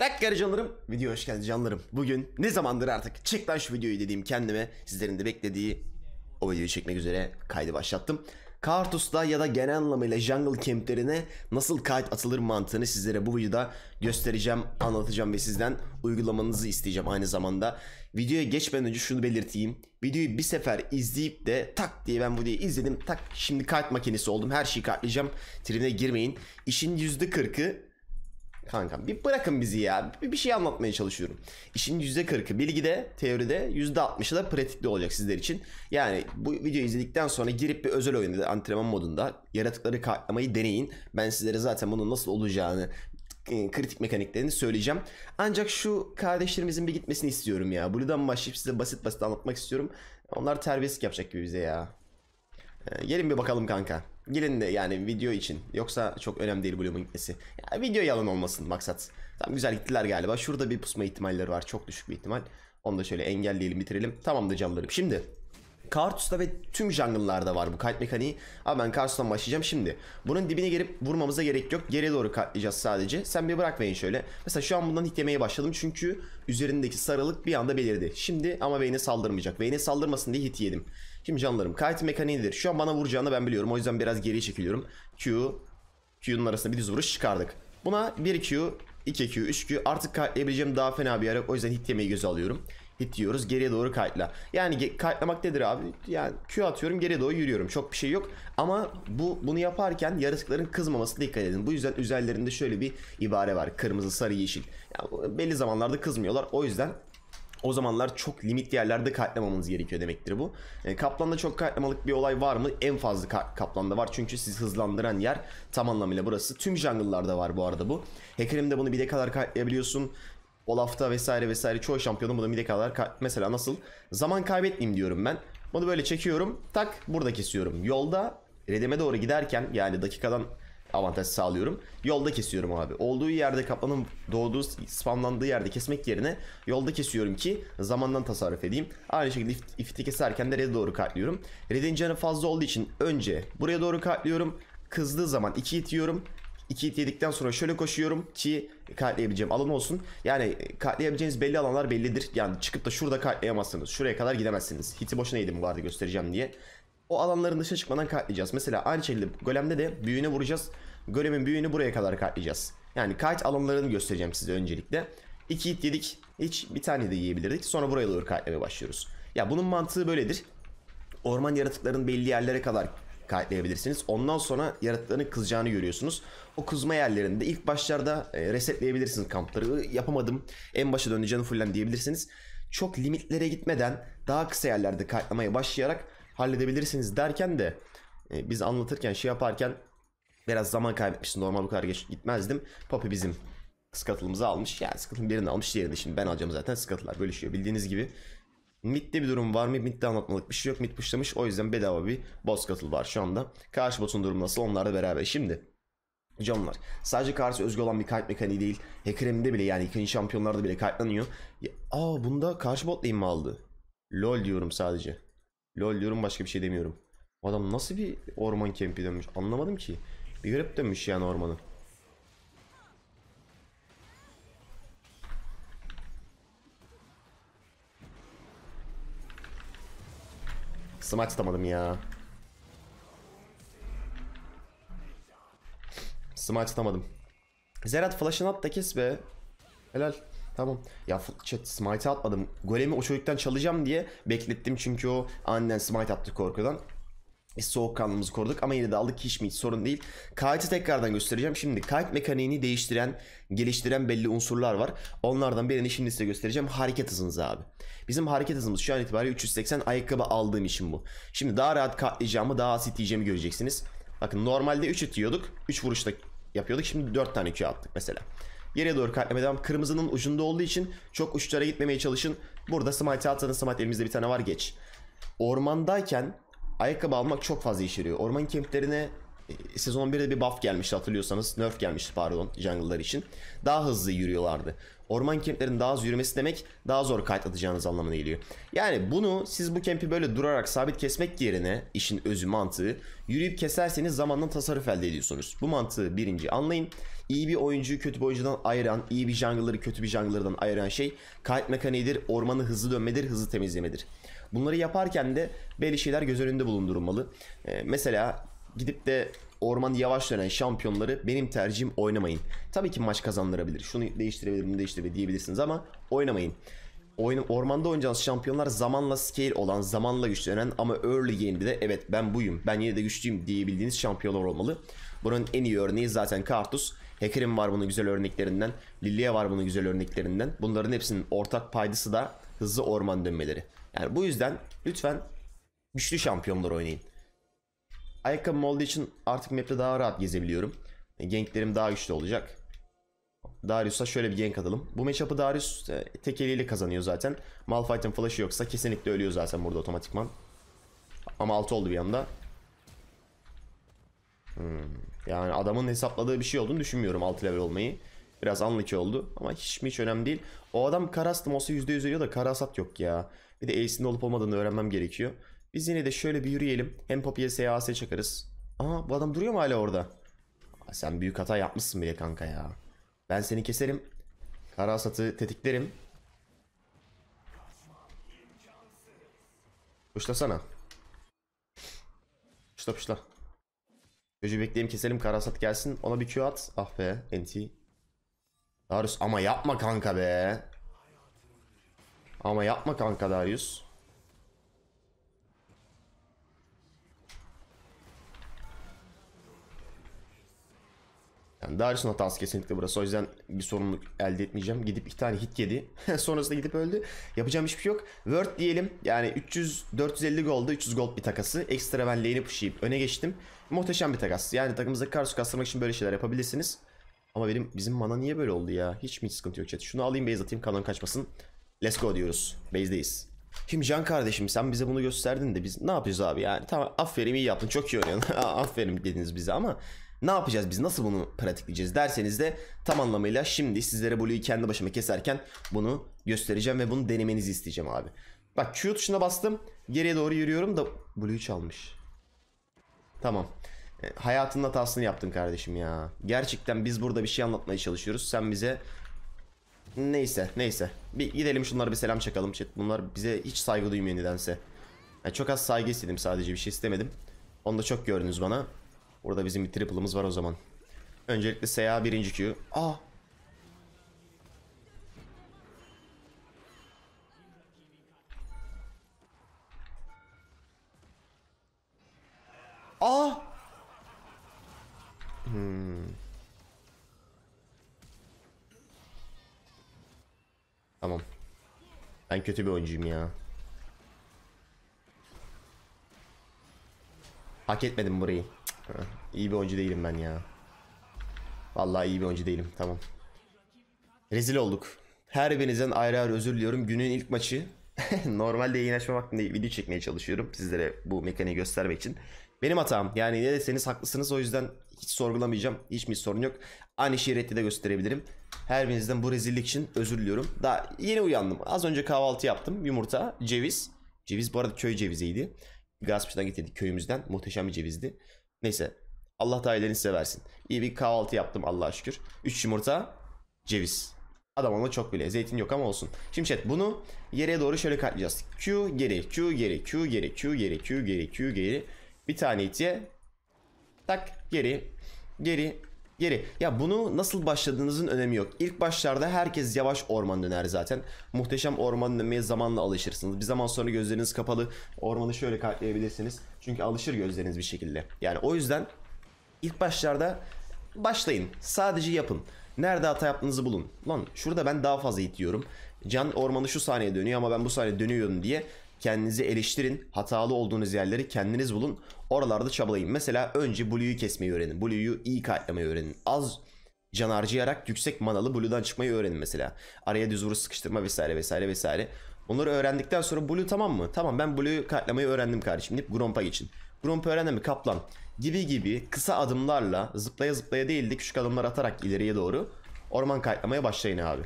Dakikada canlarım, video hoş geldiniz canlarım. Bugün ne zamandır artık çek lan şu videoyu dediğim kendime sizlerin de beklediği o videoyu çekmek üzere kaydı başlattım. Kartus'ta ya da genel anlamıyla jungle camplerine nasıl kayıt atılır mantığını sizlere bu videoda göstereceğim, anlatacağım ve sizden uygulamanızı isteyeceğim aynı zamanda. Videoya geçmeden önce şunu belirteyim. Videoyu bir sefer izleyip de tak diye ben bu videoyu izledim. Tak şimdi kayıt makinesi oldum. Her şeyi kayıtlayacağım. Tribine girmeyin. İşin %40'ı Kankam bir bırakın bizi ya. Bir, bir şey anlatmaya çalışıyorum. İşin %40'ı bilgide, teoride, %60'ı da pratikte olacak sizler için. Yani bu videoyu izledikten sonra girip bir özel oyunda antrenman modunda yaratıkları katlamayı deneyin. Ben sizlere zaten bunun nasıl olacağını e, kritik mekaniklerini söyleyeceğim. Ancak şu kardeşlerimizin bir gitmesini istiyorum ya. Buradan başlayıp size basit basit anlatmak istiyorum. Onlar terbiyesizlik yapacak gibi bize ya. Ee, gelin bir bakalım kanka. Gelin de yani video için. Yoksa çok önemli değil Bloom'un gitmesi. Ya, video yalan olmasın maksat. Tam güzel gittiler galiba. Şurada bir pusma ihtimalleri var. Çok düşük bir ihtimal. Onu da şöyle engelleyelim bitirelim. Tamamdır canlarım. Şimdi Kartus'ta ve tüm jungle'larda var bu kite mekaniği. Abi ben Kartus'tan başlayacağım şimdi. Bunun dibine gelip vurmamıza gerek yok. Geriye doğru katlayacağız sadece. Sen bir bırakmayın şöyle. Mesela şu an bundan yemeye başladım çünkü üzerindeki sarılık bir anda belirdi. Şimdi ama Vayne'e saldırmayacak. Vayne'e saldırmasın diye hit yedim. Şimdi canlarım kite mekaniği Şu an bana vuracağını ben biliyorum. O yüzden biraz geriye çekiliyorum. Q, Q'nun arasında bir düz vuruş çıkardık. Buna 1Q, 2Q, 3Q artık katlayabileceğim daha fena bir yer yok. O yüzden hit yemeyi göze alıyorum hit diyoruz. Geriye doğru kayıtla. Yani kayıtlamak nedir abi? Yani Q atıyorum geriye doğru yürüyorum. Çok bir şey yok. Ama bu bunu yaparken yaratıkların kızmamasına dikkat edin. Bu yüzden üzerlerinde şöyle bir ibare var. Kırmızı, sarı, yeşil. Yani belli zamanlarda kızmıyorlar. O yüzden o zamanlar çok limit yerlerde katlamanız gerekiyor demektir bu. E, kaplanda çok katlamalık bir olay var mı? En fazla ka- kaplanda var çünkü siz hızlandıran yer tam anlamıyla burası. Tüm jungle'larda var bu arada bu. Hacker'imde bunu bir de kadar katlayabiliyorsun. Olaf'ta vesaire vesaire çoğu şampiyonun buna mide kadar mesela nasıl zaman kaybetmeyeyim diyorum ben. Bunu böyle çekiyorum tak burada kesiyorum. Yolda redeme doğru giderken yani dakikadan avantaj sağlıyorum. Yolda kesiyorum abi. Olduğu yerde kaplanın doğduğu spamlandığı yerde kesmek yerine yolda kesiyorum ki zamandan tasarruf edeyim. Aynı şekilde if ifti keserken de red'e doğru katlıyorum. Red'in canı fazla olduğu için önce buraya doğru katlıyorum. Kızdığı zaman 2 itiyorum. 2 it yedikten sonra şöyle koşuyorum ki katlayabileceğim alan olsun. Yani katlayabileceğiniz belli alanlar bellidir. Yani çıkıp da şurada katlayamazsınız. Şuraya kadar gidemezsiniz. Hiti boşuna yedim bu arada göstereceğim diye. O alanların dışına çıkmadan katlayacağız. Mesela aynı şekilde golemde de büyüğüne vuracağız. Golemin büyüğünü buraya kadar katlayacağız. Yani kite alanlarını göstereceğim size öncelikle. 2 hit yedik. Hiç bir tane de yiyebilirdik. Sonra buraya doğru katlamaya başlıyoruz. Ya bunun mantığı böyledir. Orman yaratıkların belli yerlere kadar kayıtlayabilirsiniz. Ondan sonra yaratıkların kızacağını görüyorsunuz. O kızma yerlerinde ilk başlarda e, resetleyebilirsiniz kampları. Yapamadım. En başa döndü canı fullen diyebilirsiniz. Çok limitlere gitmeden daha kısa yerlerde kayıtlamaya başlayarak halledebilirsiniz derken de e, biz anlatırken şey yaparken biraz zaman kaybetmiştim. Normal bu kadar geç gitmezdim. Poppy bizim skatılımızı almış. Yani skatılın birini almış diğerini şimdi ben alacağım zaten skatlar bölüşüyor bildiğiniz gibi. Mid'de bir durum var mı? Mid'de anlatmalık bir şey yok. Mid pushlamış. O yüzden bedava bir boss katıl var şu anda. Karşı botun durumu nasıl? Onlarla beraber. Şimdi canlar. Sadece karşı özgü olan bir kayıt mekaniği değil. Hacker'imde bile yani ikinci şampiyonlarda bile kayıtlanıyor. Ya, aa bunda karşı botla inme aldı. LOL diyorum sadece. LOL diyorum başka bir şey demiyorum. Adam nasıl bir orman kempi dönmüş anlamadım ki. Bir garip dönmüş yani ormanın. Smite tutamadım ya. Smite tutamadım. Zerat flash'ını at da kes be. Helal. Tamam. Ya chat smite atmadım. Golemi o çocuktan çalacağım diye beklettim çünkü o annen smite attı korkudan soğuk soğukkanlılığımızı koruduk ama yine de aldık hiç mi hiç sorun değil. Kite'ı tekrardan göstereceğim. Şimdi kite mekaniğini değiştiren, geliştiren belli unsurlar var. Onlardan birini şimdi size göstereceğim. Hareket hızınız abi. Bizim hareket hızımız şu an itibariyle 380 ayakkabı aldığım için bu. Şimdi daha rahat katlayacağımı, daha az itleyeceğimi göreceksiniz. Bakın normalde 3 itiyorduk. 3 vuruşta yapıyorduk. Şimdi 4 tane Q attık mesela. Yere doğru kalkmaya devam. Kırmızının ucunda olduğu için çok uçlara gitmemeye çalışın. Burada smite atsanız smite elimizde bir tane var geç. Ormandayken ayakkabı almak çok fazla işe yarıyor. Orman kemplerine sezon 1'de bir buff gelmişti hatırlıyorsanız. Nerf gelmişti pardon jungle'lar için. Daha hızlı yürüyorlardı. Orman kemplerin daha az yürümesi demek daha zor kayıt atacağınız anlamına geliyor. Yani bunu siz bu kempi böyle durarak sabit kesmek yerine işin özü mantığı yürüyüp keserseniz zamandan tasarruf elde ediyorsunuz. Bu mantığı birinci anlayın. İyi bir oyuncuyu kötü bir oyuncudan ayıran, iyi bir jungler'ı kötü bir jungler'dan ayıran şey kayıt mekaniğidir, ormanı hızlı dönmedir, hızlı temizlemedir. Bunları yaparken de belli şeyler göz önünde bulundurulmalı. Ee, mesela gidip de ormanı yavaş dönen şampiyonları benim tercihim oynamayın. Tabii ki maç kazandırabilir. Şunu değiştirebilir, bunu değiştirebilir diyebilirsiniz ama oynamayın. Oyun, ormanda oynayacağınız şampiyonlar zamanla scale olan, zamanla güçlenen ama early game'de de evet ben buyum, ben yine de güçlüyüm diyebildiğiniz şampiyonlar olmalı. Bunun en iyi örneği zaten Kartus. Hacker'in var bunun güzel örneklerinden. Lilia var bunun güzel örneklerinden. Bunların hepsinin ortak paydası da hızlı orman dönmeleri. Yani bu yüzden lütfen güçlü şampiyonlar oynayın. Ayakkabım olduğu için artık map'te daha rahat gezebiliyorum. E, Ganklerim daha güçlü olacak. Darius'a şöyle bir gank atalım. Bu matchup'ı Darius e, tek eliyle kazanıyor zaten. Malphite'ın flash'ı yoksa kesinlikle ölüyor zaten burada otomatikman. Ama altı oldu bir anda. Hmm. Yani adamın hesapladığı bir şey olduğunu düşünmüyorum 6 level olmayı. Biraz anlaki oldu ama hiç mi hiç önemli değil. O adam Karastım olsa %100 ölüyor da Karasat yok ya. Bir de Ace'in olup olmadığını öğrenmem gerekiyor. Biz yine de şöyle bir yürüyelim. Hem Poppy'ye SAS çakarız. Aa bu adam duruyor mu hala orada? Aa, sen büyük hata yapmışsın bile kanka ya. Ben seni keserim. Karasatı hasatı tetiklerim. Puşlasana. Puşla puşla. Çocuğu bekleyelim keselim karasat gelsin. Ona bir Q at. Ah be enti. Darius ama yapma kanka be. Ama yapma kanka Darius. Yani Darius'un hatası kesinlikle burası. O yüzden bir sorumluluk elde etmeyeceğim. Gidip iki tane hit yedi. Sonrasında gidip öldü. Yapacağım hiçbir şey yok. Word diyelim. Yani 300 450 golda 300 gold bir takası. Ekstra ben lane'i pushlayıp öne geçtim. Muhteşem bir takas. Yani takımızdaki Karsu kastırmak için böyle şeyler yapabilirsiniz. Ama benim bizim mana niye böyle oldu ya? Hiç mi hiç sıkıntı yok chat? Şunu alayım base atayım kanon kaçmasın. Let's go diyoruz. Base'deyiz. Şimdi Can kardeşim sen bize bunu gösterdin de biz ne yapacağız abi yani? Tamam aferin iyi yaptın çok iyi oynadın. aferin dediniz bize ama ne yapacağız biz? Nasıl bunu pratikleyeceğiz derseniz de tam anlamıyla şimdi sizlere Blue'yu kendi başıma keserken bunu göstereceğim ve bunu denemenizi isteyeceğim abi. Bak Q tuşuna bastım. Geriye doğru yürüyorum da Blue'yu çalmış. Tamam. E, hayatının hatasını yaptın kardeşim ya. Gerçekten biz burada bir şey anlatmaya çalışıyoruz. Sen bize Neyse neyse. Bir gidelim şunlara bir selam çakalım chat. Bunlar bize hiç saygı duymuyor nedense. Yani e, çok az saygı istedim sadece bir şey istemedim. Onu da çok gördünüz bana. Burada bizim bir triple'ımız var o zaman. Öncelikle SA birinci Q. Aa! Aa! Hmm. Tamam. Ben kötü bir oyuncuyum ya. Hak etmedim burayı. İyi bir oyuncu değilim ben ya. Vallahi iyi bir oyuncu değilim. Tamam. Rezil olduk. Her birinizden ayrı ayrı özür diliyorum. Günün ilk maçı. Normalde yayın açma vaktinde video çekmeye çalışıyorum. Sizlere bu mekaniği göstermek için. Benim hatam. Yani ne deseniz haklısınız. O yüzden hiç sorgulamayacağım. Hiç mi sorun yok. Aynı şeyi reddi de gösterebilirim. Her birinizden bu rezillik için özür diliyorum. Daha yeni uyandım. Az önce kahvaltı yaptım. Yumurta, ceviz. Ceviz bu arada köy ceviziydi. Gaspçı'dan getirdik köyümüzden. Muhteşem bir cevizdi. Neyse. Allah da size versin. İyi bir kahvaltı yaptım Allah'a şükür. 3 yumurta, ceviz. Adam ona çok bile. Zeytin yok ama olsun. Şimdi chat bunu yere doğru şöyle katlayacağız. Q geri, Q geri, Q geri, Q geri, Q geri, Q geri. Bir tane itiye. Tak geri. Geri. Geri. Ya bunu nasıl başladığınızın önemi yok. İlk başlarda herkes yavaş orman döner zaten. Muhteşem orman dönmeye zamanla alışırsınız. Bir zaman sonra gözleriniz kapalı ormanı şöyle katlayabilirsiniz. Çünkü alışır gözleriniz bir şekilde. Yani o yüzden ilk başlarda başlayın. Sadece yapın. Nerede hata yaptığınızı bulun. Lan şurada ben daha fazla itiyorum. Can ormanı şu saniye dönüyor ama ben bu saniye dönüyorum diye Kendinizi eleştirin. Hatalı olduğunuz yerleri kendiniz bulun. Oralarda çabalayın. Mesela önce Blue'yu kesmeyi öğrenin. Blue'yu iyi kartlamayı öğrenin. Az can harcayarak yüksek manalı Blue'dan çıkmayı öğrenin mesela. Araya düz vuruş sıkıştırma vesaire vesaire vesaire. Onları öğrendikten sonra Blue tamam mı? Tamam ben Blue'yu kartlamayı öğrendim kardeşim deyip grumpa geçin. Gromp öğrendi mi? Kaplan. Gibi gibi kısa adımlarla zıplaya zıplaya değil de küçük adımlar atarak ileriye doğru orman kartlamaya başlayın abi.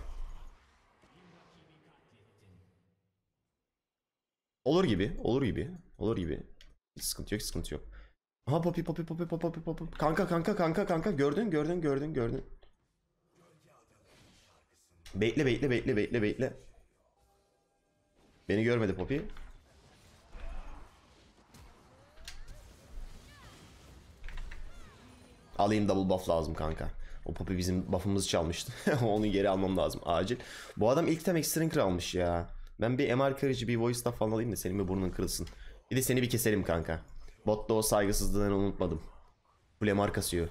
Olur gibi. Olur gibi. Olur gibi. Hiç sıkıntı yok. Sıkıntı yok. Aha popi popi popi popi popi popi. Kanka kanka kanka kanka. Gördün gördün gördün gördün. Bekle bekle bekle bekle bekle. Beni görmedi popi. Alayım double buff lazım kanka. O popi bizim buff'ımızı çalmıştı. Onu geri almam lazım acil. Bu adam ilk temek ekstrin almış ya. Ben bir MR kırıcı bir voice staff falan alayım da senin bir burnun kırılsın. Bir de seni bir keselim kanka. Botta o saygısızlığını unutmadım. Kule markası yiyor.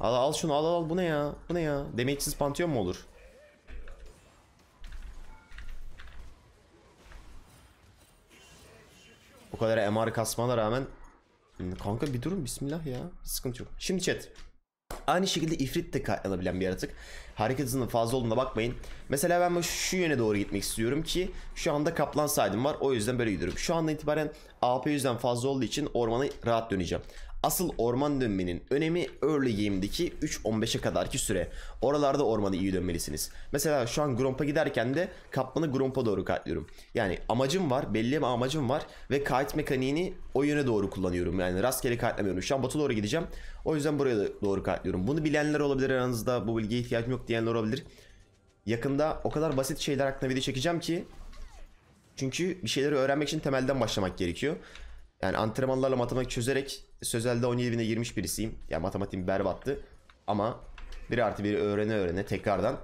Al al şunu al al bu ne ya? Bu ne ya? Demeksiz pantiyon mu olur? O kadar MR kasmana rağmen hmm, Kanka bir durun bismillah ya. Sıkıntı yok. Şimdi chat. Aynı şekilde ifrit de katlanabilen bir yaratık. Hareket hızının fazla olduğuna bakmayın. Mesela ben şu yöne doğru gitmek istiyorum ki şu anda kaplan saydım var. O yüzden böyle gidiyorum. Şu anda itibaren AP yüzden fazla olduğu için ormana rahat döneceğim. Asıl orman dönmenin önemi early game'deki 3-15'e kadarki süre. Oralarda ormanı iyi dönmelisiniz. Mesela şu an Gromp'a giderken de kaplanı Gromp'a doğru kayıtlıyorum. Yani amacım var, belli bir amacım var ve kayıt mekaniğini o yöne doğru kullanıyorum. Yani rastgele kaytlamıyorum. Şu an batı doğru gideceğim. O yüzden buraya da doğru kayıtlıyorum. Bunu bilenler olabilir aranızda. Bu bilgiye ihtiyacım yok diyenler olabilir. Yakında o kadar basit şeyler hakkında video çekeceğim ki çünkü bir şeyleri öğrenmek için temelden başlamak gerekiyor. Yani antrenmanlarla matematik çözerek sözelde 17 bine girmiş birisiyim. yani matematiğim berbattı. Ama bir artı bir öğrene öğrene tekrardan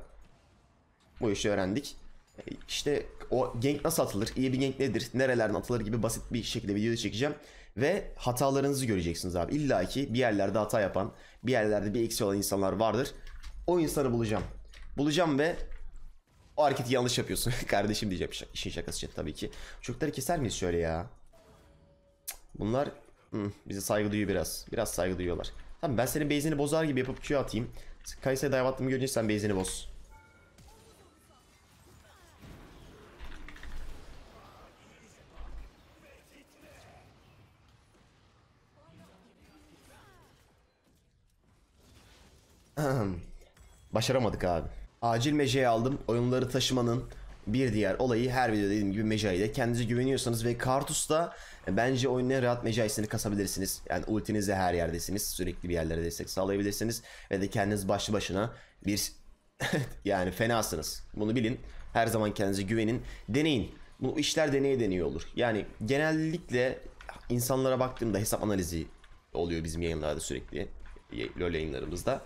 bu işi öğrendik. E, işte o gank nasıl atılır, İyi bir gank nedir, nerelerden atılır gibi basit bir şekilde video çekeceğim. Ve hatalarınızı göreceksiniz abi. İlla ki bir yerlerde hata yapan, bir yerlerde bir eksi olan insanlar vardır. O insanı bulacağım. Bulacağım ve o hareketi yanlış yapıyorsun kardeşim diyeceğim işin şakası için tabii ki. Çocukları keser miyiz şöyle ya? Bunlar hı, bize saygı duyuyor biraz. Biraz saygı duyuyorlar. Tamam ben senin base'ini bozar gibi yapıp Q'ya atayım. Kayısa'ya dive attığımı görünce sen base'ini boz. Başaramadık abi. Acil meceye aldım. Oyunları taşımanın bir diğer olayı her videoda dediğim gibi Mejai'de. Kendinize güveniyorsanız ve Kartus'ta e, bence oyunun en rahat Mejai'sini kasabilirsiniz. Yani ultinizle her yerdesiniz. Sürekli bir yerlere destek sağlayabilirsiniz. Ve de kendiniz başlı başına bir yani fenasınız. Bunu bilin. Her zaman kendinize güvenin. Deneyin. Bu işler deneye deniyor olur. Yani genellikle insanlara baktığımda hesap analizi oluyor bizim yayınlarda sürekli. LoL yayınlarımızda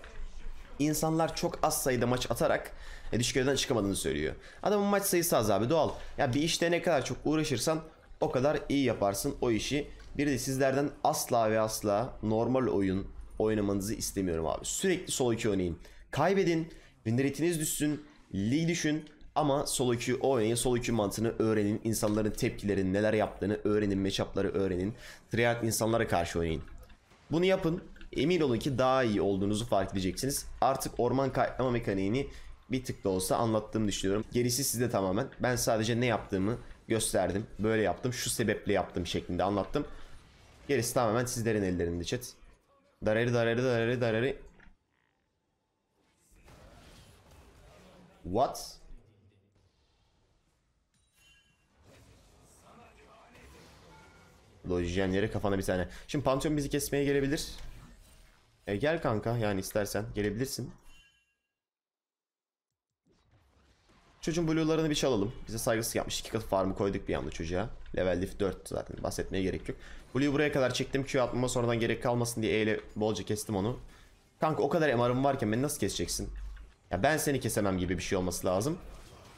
insanlar çok az sayıda maç atarak e, düşük yerden çıkamadığını söylüyor. Adamın maç sayısı az abi doğal. Ya bir işte ne kadar çok uğraşırsan o kadar iyi yaparsın o işi. Bir de sizlerden asla ve asla normal oyun oynamanızı istemiyorum abi. Sürekli solo queue oynayın. Kaybedin, win düşsün, lig düşün ama solo queue oynayın. Solo queue mantığını öğrenin. İnsanların tepkilerini, neler yaptığını öğrenin. Matchup'ları öğrenin. Triad insanlara karşı oynayın. Bunu yapın emin olun ki daha iyi olduğunuzu fark edeceksiniz. Artık orman kayıtlama mekaniğini bir tık da olsa anlattığımı düşünüyorum. Gerisi sizde tamamen. Ben sadece ne yaptığımı gösterdim. Böyle yaptım, şu sebeple yaptım şeklinde anlattım. Gerisi tamamen sizlerin ellerinde chat. Dararı dararı dararı dararı. What? Lojyenlere kafana bir tane. Şimdi Pantheon bizi kesmeye gelebilir. E gel kanka yani istersen gelebilirsin. Çocuğun blue'larını bir çalalım. Bize saygısı yapmış. İki kat farmı koyduk bir anda çocuğa. Level diff 4 zaten bahsetmeye gerek yok. Blue'yu buraya kadar çektim. Q atmama sonradan gerek kalmasın diye E ile bolca kestim onu. Kanka o kadar MR'ım varken beni nasıl keseceksin? Ya ben seni kesemem gibi bir şey olması lazım.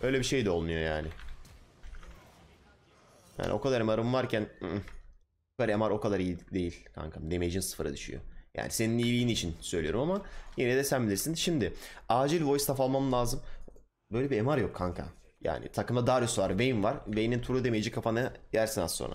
Öyle bir şey de olmuyor yani. Yani o kadar MR'ım varken... I-ı, bu kadar MR o kadar iyi değil kankam. Damage'in sıfıra düşüyor. Yani senin iyiliğin için söylüyorum ama yine de sen bilirsin. Şimdi acil voice staff almam lazım. Böyle bir MR yok kanka. Yani takımda Darius var, Vayne var. Vayne'in turu demeyici kafana yersin az sonra.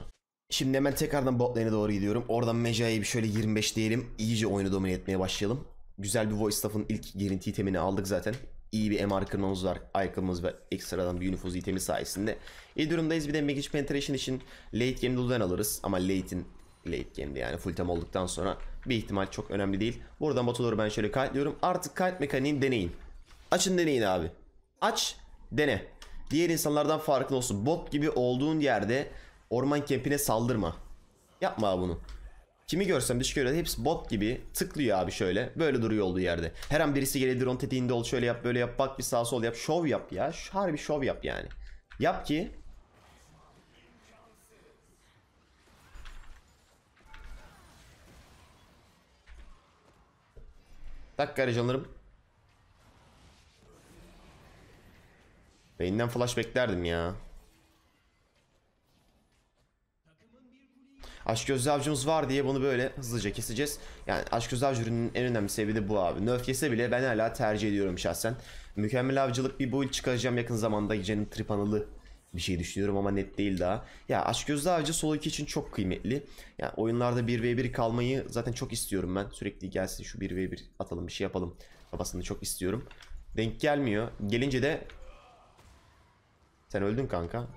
Şimdi hemen tekrardan bot lane'e doğru gidiyorum. Oradan Meja'ya bir şöyle 25 diyelim. İyice oyunu domine etmeye başlayalım. Güzel bir voice staff'ın ilk gelinti itemini aldık zaten. İyi bir MR kırmamız var. Aykırımız ve ekstradan bir Unifuz itemi sayesinde. İyi durumdayız. Bir de Magic Penetration için late game'de Luden alırız. Ama late'in late game'de yani full time olduktan sonra bir ihtimal çok önemli değil. Buradan bota ben şöyle kite Artık kite mekaniğini deneyin. Açın deneyin abi. Aç dene. Diğer insanlardan farklı olsun. Bot gibi olduğun yerde orman kempine saldırma. Yapma bunu. Kimi görsem dış görüyorlar hepsi bot gibi tıklıyor abi şöyle. Böyle duruyor olduğu yerde. Her an birisi gelir drone tetiğinde ol şöyle yap böyle yap bak bir sağ sol yap. Şov yap ya. Harbi şov yap yani. Yap ki Tak heyecanlarım. Beyinden flash beklerdim ya. Aşk Gözlü Avcımız var diye bunu böyle hızlıca keseceğiz. Yani Aşk Gözlü Avcı ürününün en önemli sebebi de bu abi. Nerf kese bile ben hala tercih ediyorum şahsen. Mükemmel avcılık bir build çıkaracağım yakın zamanda gecenin tripanalı bir şey düşünüyorum ama net değil daha. Ya Açgözlü Avcı solo 2 için çok kıymetli. Ya yani oyunlarda 1v1 kalmayı zaten çok istiyorum ben. Sürekli gelsin şu 1v1 atalım bir şey yapalım kafasını çok istiyorum. Denk gelmiyor. Gelince de sen öldün kanka.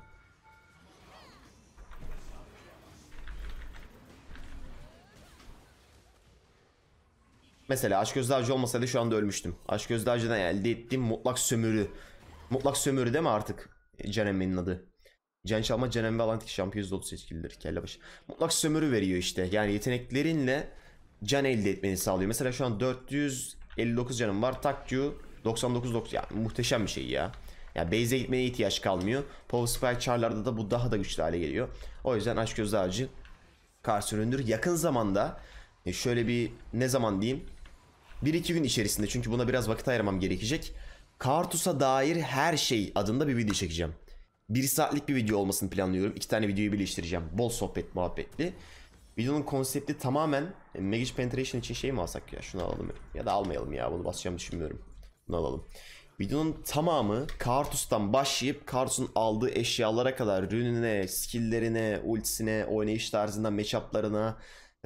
Mesela Açgözlü Avcı olmasaydı şu anda ölmüştüm. Açgözlü Avcı'dan elde ettiğim mutlak sömürü. Mutlak sömürü değil mi artık? Jeremy'nin adı. Cenk Çalma, Cenem ve Atlantik şampiyon %30 Kelle kellebaşı. Mutlak sömürü veriyor işte. Yani yeteneklerinle can elde etmeni sağlıyor. Mesela şu an 459 canım var. Takyu 99 90 yani muhteşem bir şey ya. Yani base'e gitmeye ihtiyaç kalmıyor. Power Spike Char'larda da bu daha da güçlü hale geliyor. O yüzden Aşk Gözlü Ağacı karşı üründür. Yakın zamanda e, şöyle bir ne zaman diyeyim 1-2 gün içerisinde çünkü buna biraz vakit ayırmam gerekecek. Kartus'a dair her şey adında bir video çekeceğim. Bir saatlik bir video olmasını planlıyorum. İki tane videoyu birleştireceğim. Bol sohbet muhabbetli. Videonun konsepti tamamen e, Magic Penetration için şey mi alsak ya? Şunu alalım ya da almayalım ya. Bunu basacağımı düşünmüyorum. Bunu alalım. Videonun tamamı Kartus'tan başlayıp Kartus'un aldığı eşyalara kadar rününe, skill'lerine, ultisine, oynayış tarzına, matchup'larına,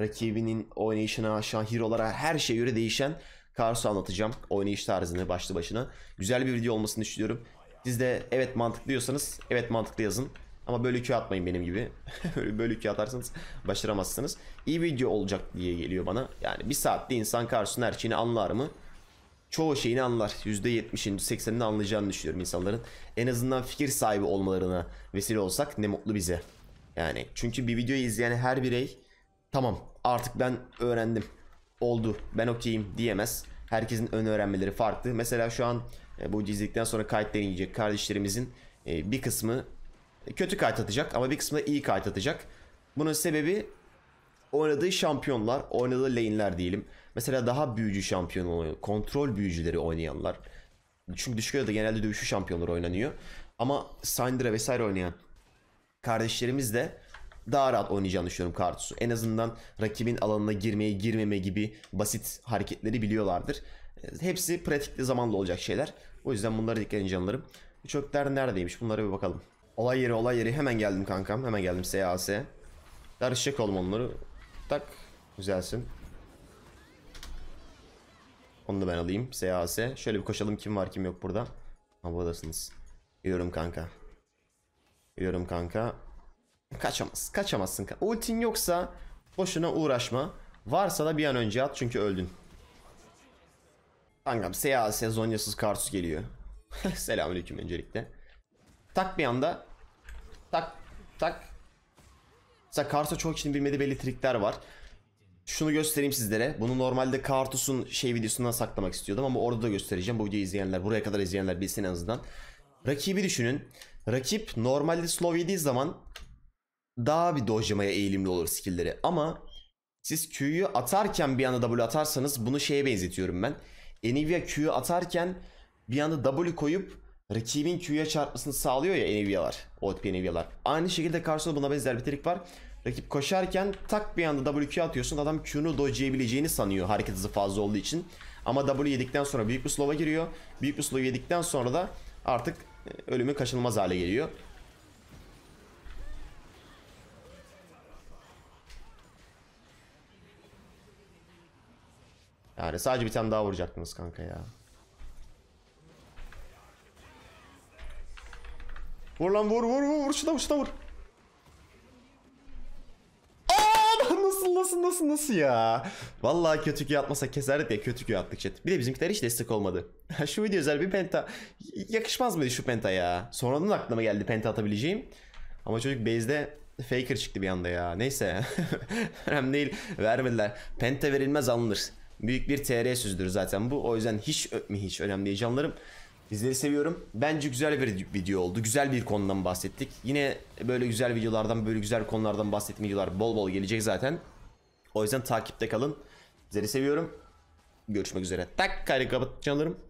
rakibinin oynayışına, şu an hero'lara her şeye göre değişen Karsu anlatacağım. Oynayış tarzını başlı başına. Güzel bir video olmasını düşünüyorum. Siz de evet mantıklı diyorsanız evet mantıklı yazın. Ama böyle iki atmayın benim gibi. böyle iki atarsanız başaramazsınız. İyi video olacak diye geliyor bana. Yani bir saatte insan Kars'ın her şeyini anlar mı? Çoğu şeyini anlar. %70'ini 80'ini anlayacağını düşünüyorum insanların. En azından fikir sahibi olmalarına vesile olsak ne mutlu bize. Yani çünkü bir videoyu izleyen her birey tamam artık ben öğrendim oldu ben okeyim diyemez. Herkesin ön öğrenmeleri farklı. Mesela şu an e, bu izledikten sonra kayıt deneyecek kardeşlerimizin e, bir kısmı kötü kayıt atacak ama bir kısmı da iyi kayıt atacak. Bunun sebebi oynadığı şampiyonlar, oynadığı lane'ler diyelim. Mesela daha büyücü şampiyon kontrol büyücüleri oynayanlar. Çünkü düşük da genelde dövüşü şampiyonları oynanıyor. Ama Syndra vesaire oynayan kardeşlerimiz de daha rahat oynayacağını düşünüyorum Kartusu. En azından rakibin alanına girmeyi girmeme gibi basit hareketleri biliyorlardır. E, hepsi pratikli zamanlı olacak şeyler. O yüzden bunları dikkat canlarım. Bu çökler neredeymiş? Bunlara bir bakalım. Olay yeri olay yeri. Hemen geldim kankam. Hemen geldim SAS. Darışacak oğlum onları. Tak. Güzelsin. Onu da ben alayım. SAS. Şöyle bir koşalım. Kim var kim yok burada. Ha buradasınız. Yürüyorum kanka. Yürüyorum kanka. Kaçamaz. Kaçamazsın. Ultin yoksa boşuna uğraşma. Varsa da bir an önce at çünkü öldün. Kankam seyahat, Sezonyasız Kartus geliyor. Selamünaleyküm öncelikle. Tak bir anda. Tak. Tak. Mesela Kartus'a çok kişinin bilmediği belli trikler var. Şunu göstereyim sizlere. Bunu normalde Kartus'un şey videosundan saklamak istiyordum ama orada da göstereceğim. Bu videoyu izleyenler, buraya kadar izleyenler bilsin en azından. Rakibi düşünün. Rakip normalde slow yediği zaman daha bir dojlamaya eğilimli olur skillleri. Ama siz Q'yu atarken bir anda W atarsanız bunu şeye benzetiyorum ben. Enivia Q'yu atarken bir anda W koyup rakibin Q'ya çarpmasını sağlıyor ya Enivia'lar. OTP Enivia'lar. Aynı şekilde karşısında buna benzer bir trik var. Rakip koşarken tak bir anda W WQ atıyorsun. Adam Q'nu dodge'leyebileceğini sanıyor hareket hızı fazla olduğu için. Ama W yedikten sonra büyük bir slow'a giriyor. Büyük bir slow yedikten sonra da artık e, ölümü kaçınılmaz hale geliyor. Yani sadece bir tane daha vuracaktınız kanka ya. Vur lan vur vur vur vur şuna şuna vur. Aa nasıl nasıl nasıl nasıl ya. Vallahi kötü köy atmasa keserdik de kötü köy attık chat. Bir de bizimkiler hiç destek olmadı. şu video özel bir penta. Yakışmaz mıydı şu penta ya? Sonradan aklıma geldi penta atabileceğim. Ama çocuk base'de Faker çıktı bir anda ya. Neyse. Önemli değil. Vermediler. Penta verilmez alınır büyük bir TR sözüdür zaten bu. O yüzden hiç öpme hiç önemli değil canlarım. Bizleri seviyorum. Bence güzel bir video oldu. Güzel bir konudan bahsettik. Yine böyle güzel videolardan, böyle güzel konulardan bahsettiğim videolar bol bol gelecek zaten. O yüzden takipte kalın. Bizleri seviyorum. Görüşmek üzere. Tak kaydı kapat canlarım.